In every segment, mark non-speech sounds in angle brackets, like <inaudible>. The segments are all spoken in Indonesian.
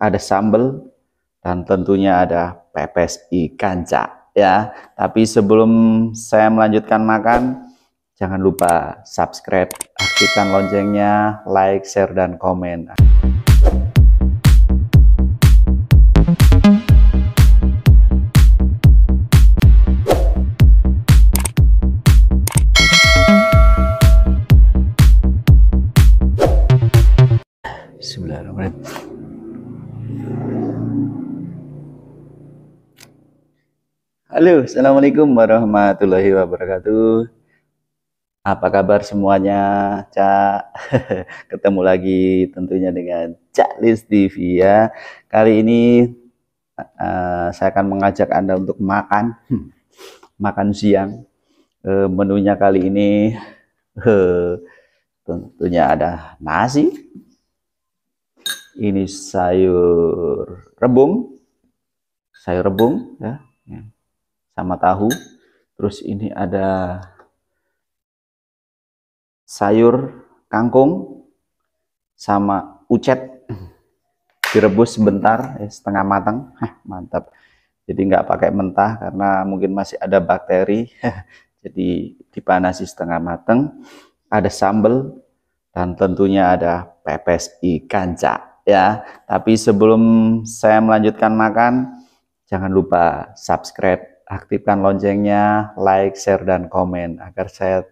ada sambal, dan tentunya ada pepes ikan cak ya. Tapi sebelum saya melanjutkan makan, jangan lupa subscribe, aktifkan loncengnya, like, share, dan komen. Halo, Assalamualaikum warahmatullahi wabarakatuh. Apa kabar semuanya, Cak? <laughs> Ketemu lagi tentunya dengan Cak List TV ya. Kali ini uh, saya akan mengajak Anda untuk makan, hmm, makan siang. Uh, menunya kali ini uh, <laughs> tentunya ada nasi, ini sayur rebung, sayur rebung ya sama tahu. Terus ini ada sayur kangkung sama ucet direbus sebentar ya, setengah matang Hah, mantap jadi nggak pakai mentah karena mungkin masih ada bakteri <laughs> jadi dipanasi setengah matang ada sambal dan tentunya ada pepes ikan cak ya tapi sebelum saya melanjutkan makan jangan lupa subscribe aktifkan loncengnya, like, share, dan komen agar saya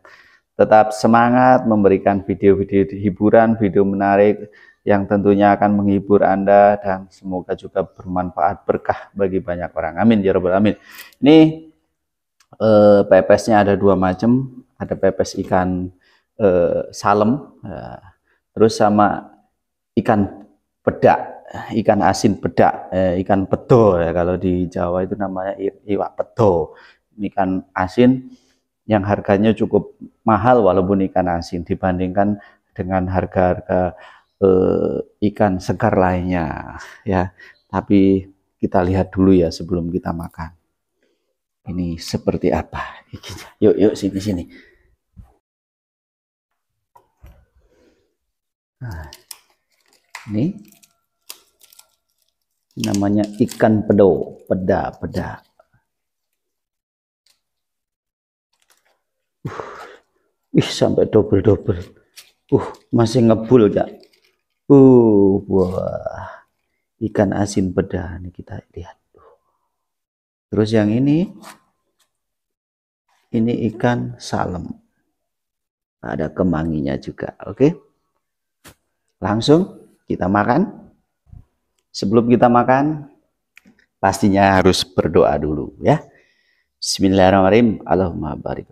tetap semangat memberikan video-video hiburan, video menarik yang tentunya akan menghibur Anda dan semoga juga bermanfaat berkah bagi banyak orang. Amin ya rabbal Amin. Ini eh, pepesnya ada dua macam, ada pepes ikan eh, salem, eh, terus sama ikan bedak ikan asin bedak, eh, ikan pedo ya kalau di Jawa itu namanya iwak pedo. Ikan asin yang harganya cukup mahal walaupun ikan asin dibandingkan dengan harga-harga eh, ikan segar lainnya ya. Tapi kita lihat dulu ya sebelum kita makan. Ini seperti apa? <laughs> Yuk yuk sini sini. Nah, ini namanya ikan pedo peda peda uh, ih sampai double double uh masih ngebul ya uh wah ikan asin peda ini kita lihat terus yang ini ini ikan salem ada kemanginya juga oke okay? langsung kita makan Sebelum kita makan, pastinya harus berdoa dulu ya. Bismillahirrahmanirrahim. Allahumma barik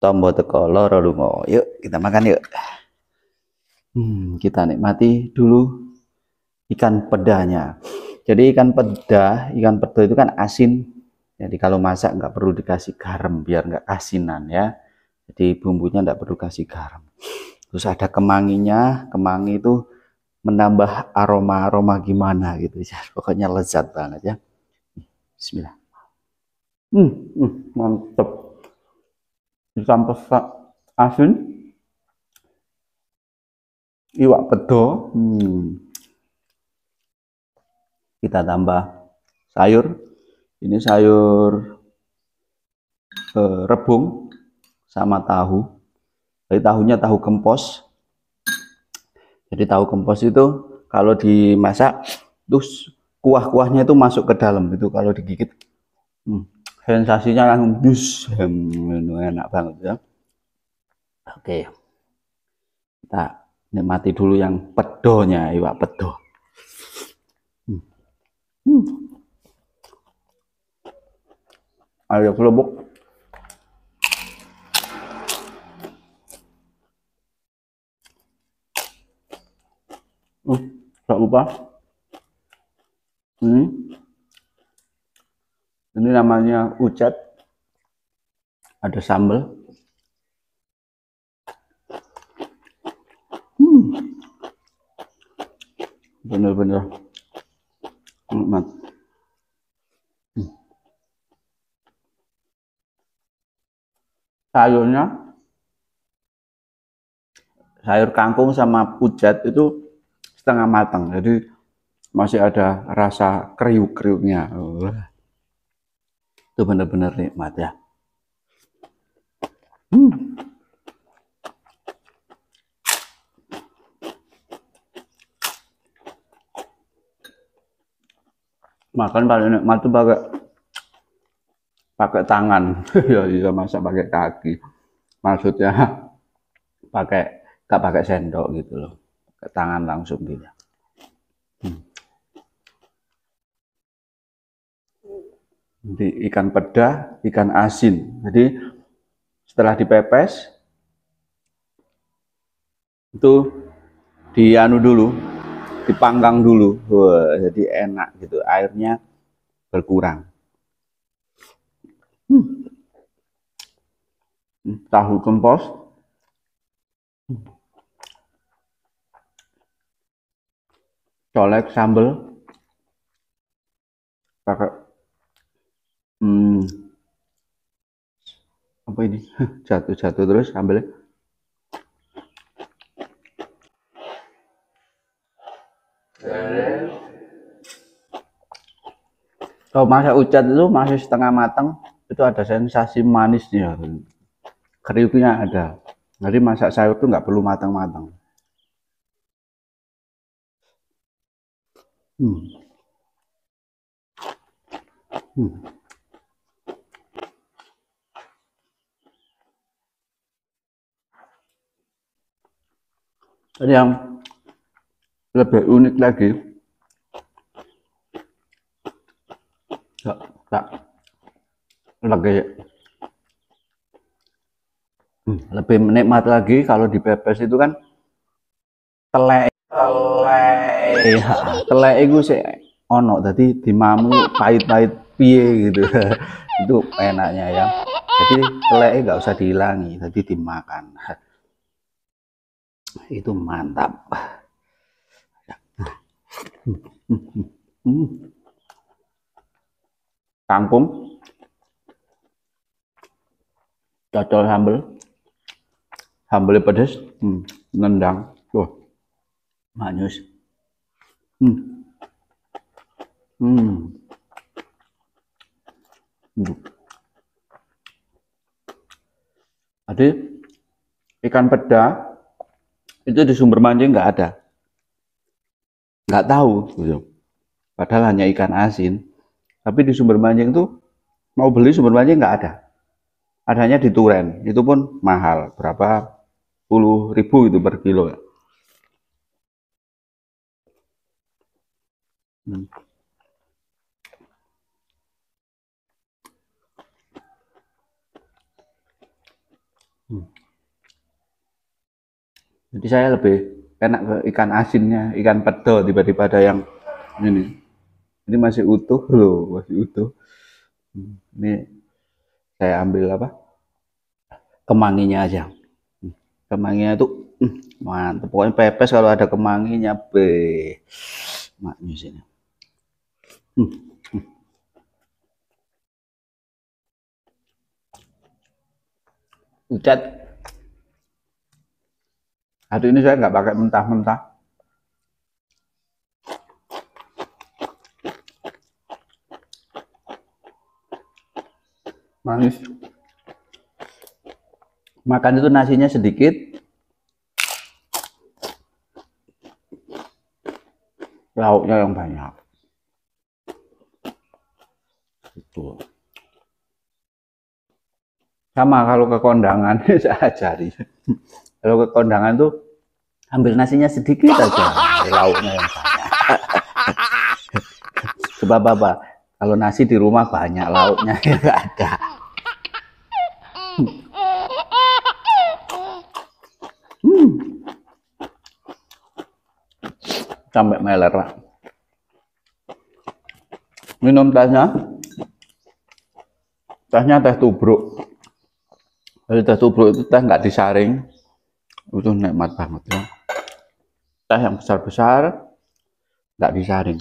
Tombo teko loro lungo. Yuk kita makan yuk. Hmm, kita nikmati dulu ikan pedanya. Jadi ikan peda, ikan peda itu kan asin. Jadi kalau masak nggak perlu dikasih garam biar nggak asinan ya. Jadi bumbunya nggak perlu kasih garam terus ada kemanginya kemangi itu menambah aroma-aroma gimana gitu ya <laughs> pokoknya lezat banget ya Bismillah hmm, hmm mantep ikan pesak asin iwak pedo hmm. kita tambah sayur ini sayur eh, rebung sama tahu jadi tahunya tahu kempos. Jadi tahu kempos itu kalau dimasak terus kuah-kuahnya itu masuk ke dalam itu kalau digigit. Hmm, sensasinya langsung bus, hmm, enak banget ya. Oke. Kita nikmati dulu yang pedonya, iwak pedo. Hmm. Hmm. Ada kelompok nggak lupa ini hmm. ini namanya ucet ada sambal hmm. bener-bener nikmat hmm. sayurnya sayur kangkung sama pucat itu setengah matang. Jadi masih ada rasa kriuk-kriuknya. Itu benar-benar nikmat ya. Hmm. Makan paling nikmat itu pakai pakai tangan. <laughs> ya bisa masak pakai kaki. Maksudnya <laughs> pakai gak pakai sendok gitu loh ke tangan langsung hmm. tidak. Jadi ikan peda, ikan asin. Jadi setelah dipepes itu dianu dulu, dipanggang dulu. Wah, jadi enak gitu, airnya berkurang. Hmm. hmm tahu kompos. Hmm. colek sambel pakai hmm, apa ini <laughs> jatuh-jatuh terus sambel Kalau masa ucat itu masih setengah matang, itu ada sensasi manisnya, kriuknya ada. Jadi masak sayur itu nggak perlu matang-matang. Hmm. Hmm. yang lebih unik lagi, tak, tak lagi hmm, lebih menikmat lagi kalau di dipepes itu kan telek ha, telek itu sih ono tadi dimamu pahit-pahit pie gitu. <laughs> itu enaknya ya. Jadi telek nggak usah dihilangi, tadi dimakan. <laughs> itu mantap. <laughs> Kangkung cocol sambel sambel pedes hmm, nendang tuh manis hmm, hmm. Jadi ikan peda itu di sumber mancing nggak ada, nggak tahu gitu. Padahal hanya ikan asin, tapi di sumber mancing itu mau beli sumber mancing nggak ada. Adanya di Turen, itu pun mahal, berapa puluh ribu itu per kilo. ya. Hmm. hmm. Jadi saya lebih enak ke ikan asinnya, ikan pedo tiba-tiba ada yang ini. Ini masih utuh loh, masih utuh. Hmm. Ini saya ambil apa? Kemanginya aja. Hmm. Kemanginya itu mantep. Pokoknya pepes kalau ada kemanginya, be. maknyusin sini. Hmm. Hari ini saya nggak pakai mentah-mentah. manis makan itu nasinya sedikit lauknya yang banyak sama kalau ke kondangan <laughs> saya ajari kalau ke kondangan tuh ambil nasinya sedikit aja lauknya yang banyak sebab apa kalau nasi di rumah banyak lauknya enggak <laughs> ada hmm. sampai meler lah minum tasnya tasnya teh tubruk kalau teh tubruk itu teh nggak disaring, itu nikmat banget ya. Teh yang besar-besar nggak disaring.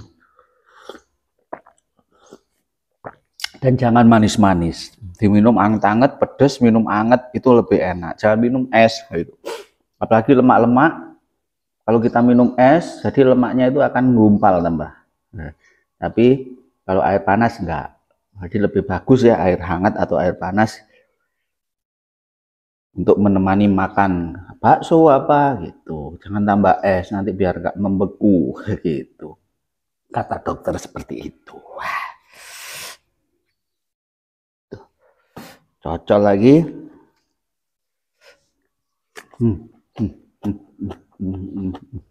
Dan jangan manis-manis. Diminum anget-anget, pedes, minum anget itu lebih enak. Jangan minum es gitu. Apalagi lemak-lemak. Kalau kita minum es, jadi lemaknya itu akan gumpal tambah. Nah, tapi kalau air panas enggak. Jadi lebih bagus ya air hangat atau air panas untuk menemani makan bakso apa gitu. Jangan tambah es nanti biar gak membeku <laughs> gitu. Kata dokter seperti itu. Cocok lagi. Hmm.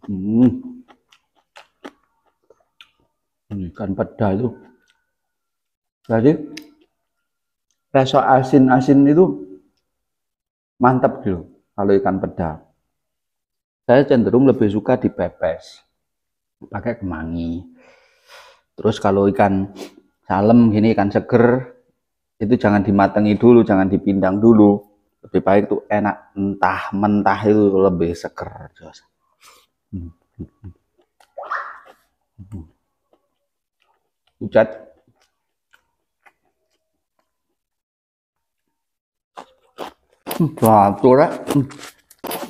Hmm. Ikan peda itu. Jadi rasa asin-asin itu mantap dulu kalau ikan peda. Saya cenderung lebih suka di dipepes pakai kemangi. Terus kalau ikan salem ini ikan seger itu jangan dimatangi dulu, jangan dipindang dulu. Lebih baik tuh enak entah mentah itu lebih seger. Hmm. hmm. hmm. hmm. 抓多了，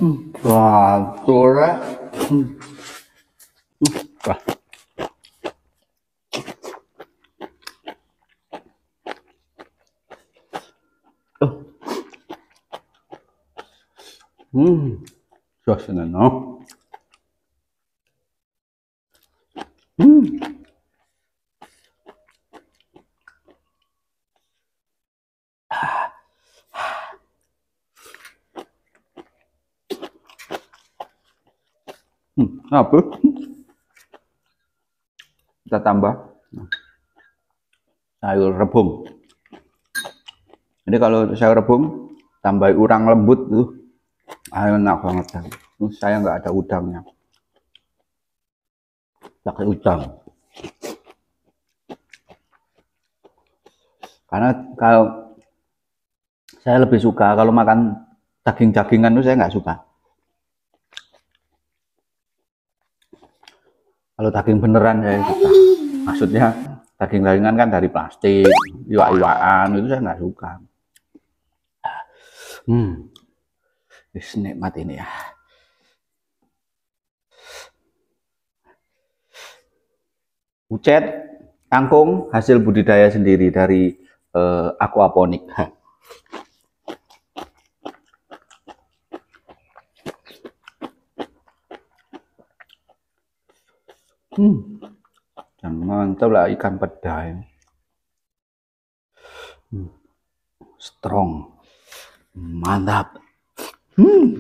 嗯，抓多了，嗯，嗯，抓，嗯，是奶能。Hmm, apa? Kita tambah nah, sayur rebung. Jadi kalau sayur rebung tambah urang lembut tuh, ah, enak banget. Uh, saya nggak ada udangnya. Pakai udang. Karena kalau saya lebih suka kalau makan daging-dagingan itu saya nggak suka. Kalau daging beneran ya suka. Maksudnya daging dagingan kan dari plastik, iwa-iwaan itu saya nggak suka. Hmm, Is, nikmat ini ya. Ucet, kangkung hasil budidaya sendiri dari eh, aquaponik. Hmm. Dan mantap lah ikan peda ini. Hmm. Strong. Mantap. Hmm.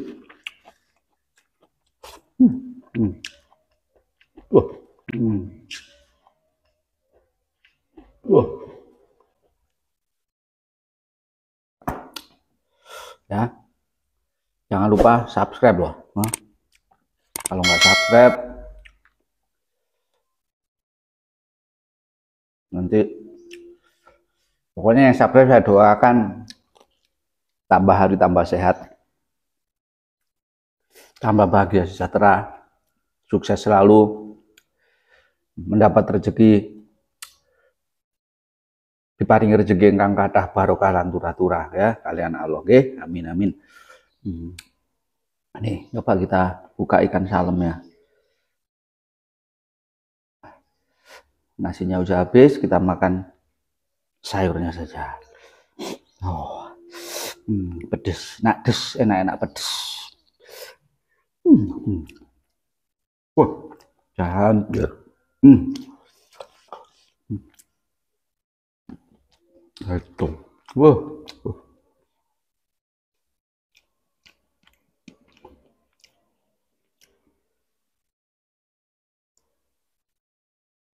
Hmm. Hmm. Wah. Oh. Hmm. Wah. Oh. Ya. Jangan lupa subscribe loh. Kalau nggak subscribe, nanti pokoknya yang subscribe saya doakan tambah hari tambah sehat tambah bahagia sejahtera sukses selalu mendapat rezeki diparingi rezeki engkang kathah barokah lan turah ya kalian Allah nggih amin amin hmm. nih coba kita buka ikan salem ya nasinya udah habis kita makan sayurnya saja oh hmm, pedes nakdes enak-enak pedes hmm, hmm. wah cantik ya. hmm. itu wah wow.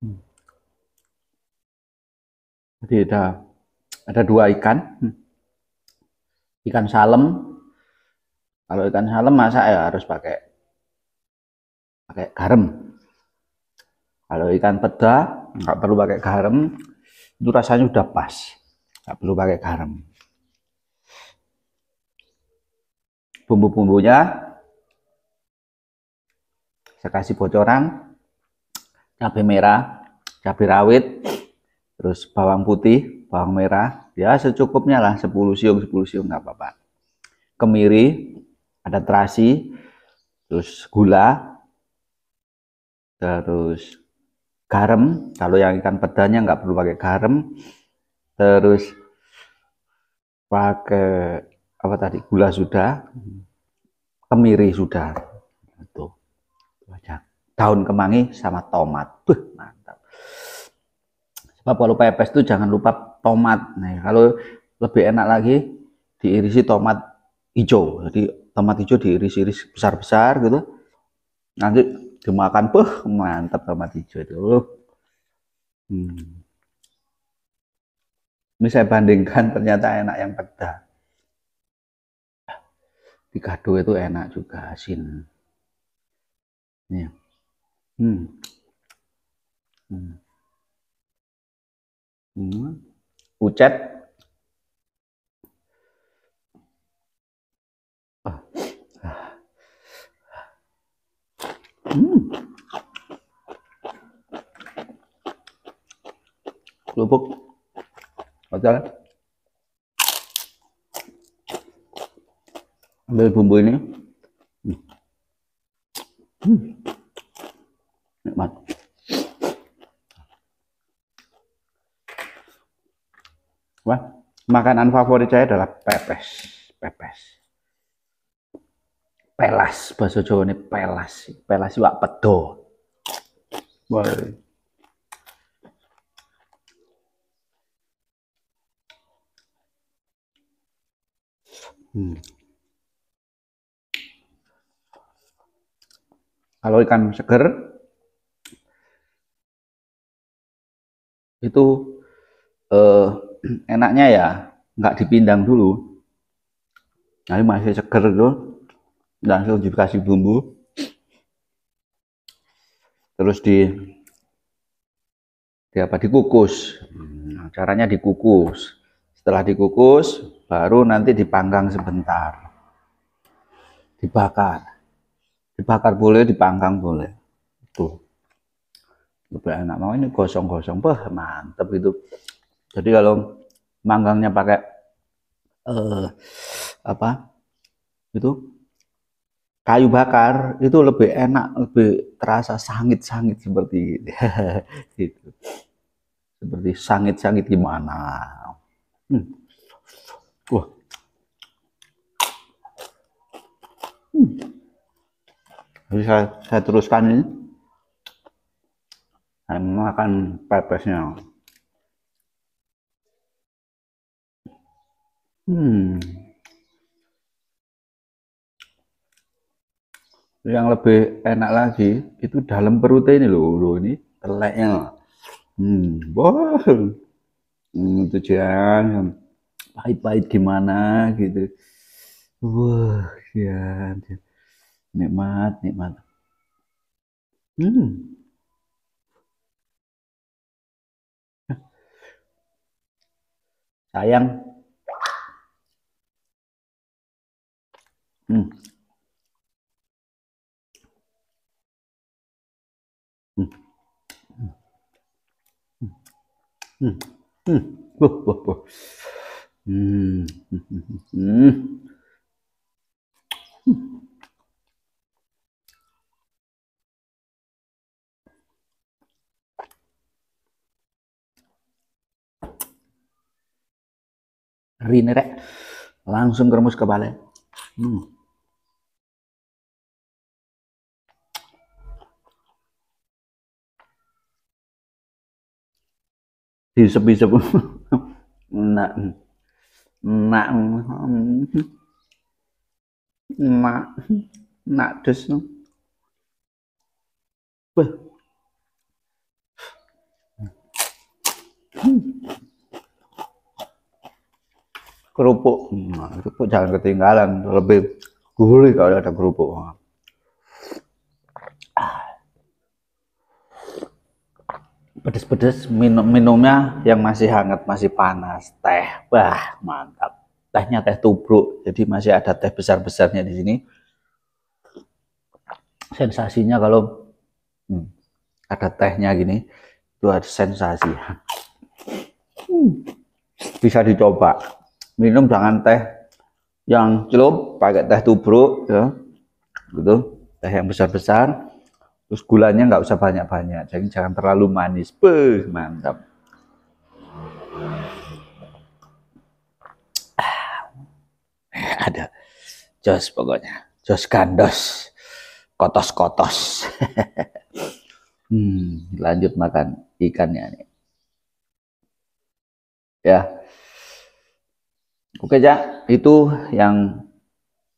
Hmm. Jadi ada ada dua ikan. Hmm. Ikan salem. Kalau ikan salem masak ya harus pakai pakai garam. Kalau ikan peda nggak perlu pakai garam. Itu rasanya udah pas. Nggak perlu pakai garam. Bumbu-bumbunya saya kasih bocoran cabai merah, cabai rawit, terus bawang putih, bawang merah, ya secukupnya lah 10 siung 10 siung nggak apa-apa. Kemiri, ada terasi, terus gula, terus garam. Kalau yang ikan pedanya nggak perlu pakai garam, terus pakai apa tadi gula sudah, kemiri sudah, gitu. itu aja. Daun kemangi sama tomat, nah. Sebab kalau pepes itu jangan lupa tomat. Nah, kalau lebih enak lagi diirisi tomat hijau. Jadi tomat hijau diiris-iris besar-besar gitu. Nanti dimakan, puh mantap tomat hijau itu. Hmm. Ini saya bandingkan ternyata enak yang pedas. Di kado itu enak juga asin. nih. Iya. Hmm. Hmm. Hmm. Pucat. Ah. Hmm. Kerupuk. Hotel. Ambil bumbu ini. Hmm. hmm. Nikmat. Hmm. Wah, makanan favorit saya adalah pepes, pepes. Pelas, bahasa Jawa ini pelas, pelas wak pedo. Wah. Hmm. Kalau ikan seger itu eh, <clears throat> enaknya ya nggak dipindang dulu nanti masih seger tuh langsung dikasih bumbu terus di, di apa dikukus nah, caranya dikukus setelah dikukus baru nanti dipanggang sebentar dibakar dibakar boleh dipanggang boleh tuh lebih enak mau ini gosong-gosong bah mantep itu jadi kalau manggangnya pakai eh, apa itu kayu bakar itu lebih enak, lebih terasa sangit-sangit seperti gitu. <laughs> Seperti sangit-sangit gimana? Hmm. Wah. Hmm. Jadi saya, saya teruskan ini. Saya makan pepesnya. Hmm. Yang lebih enak lagi itu dalam perut ini loh, loh ini teleknya. Hmm, wah. Wow. Hmm, itu jangan pahit-pahit gimana gitu. Wah, wow, ya. Nikmat, nikmat. Hmm. Sayang, Hmm. Hmm. Hmm. Wah, wah, wah. Hmm. Hmm. Hmm. rinere langsung ke balai Hmm. sepi sepi nak nak nak nak des Wah. kerupuk kerupuk jangan ketinggalan lebih gurih kalau ada kerupuk pedes-pedes minum minumnya yang masih hangat masih panas teh wah mantap tehnya teh tubruk jadi masih ada teh besar-besarnya di sini sensasinya kalau hmm, ada tehnya gini itu sensasi hmm, bisa dicoba minum jangan teh yang celup pakai teh tubruk ya gitu teh yang besar-besar Terus gulanya nggak usah banyak-banyak, jadi jangan terlalu manis. Beuh, mantap. Ah, ada jos pokoknya, jos kandos, kotos-kotos. <laughs> hmm, lanjut makan ikannya nih. Ya. Oke, ya itu yang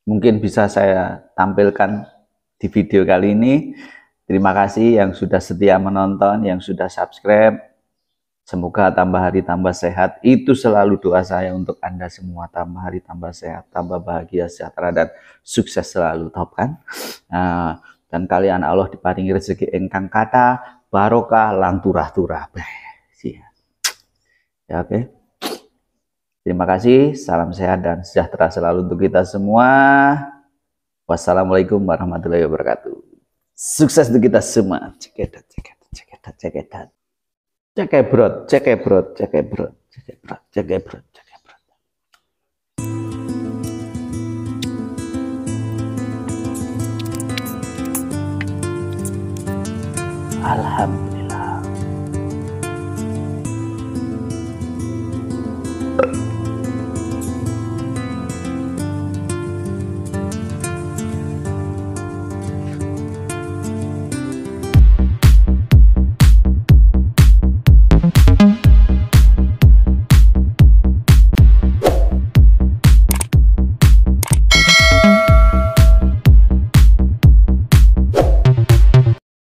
mungkin bisa saya tampilkan di video kali ini. Terima kasih yang sudah setia menonton, yang sudah subscribe. Semoga tambah hari tambah sehat. Itu selalu doa saya untuk Anda semua. Tambah hari tambah sehat, tambah bahagia, sejahtera, dan sukses selalu. Top kan? Nah, dan kalian Allah diparingi rezeki engkang kata, barokah, lang turah Ya, oke. Okay. Terima kasih. Salam sehat dan sejahtera selalu untuk kita semua. Wassalamualaikum warahmatullahi wabarakatuh. Sukses untuk kita semua. Cekedat, cekedat, cekedat, cekedat. Cekebrot, cekebrot, cekebrot, cekebrot, cekebrot, cekebrot. Alhamdulillah.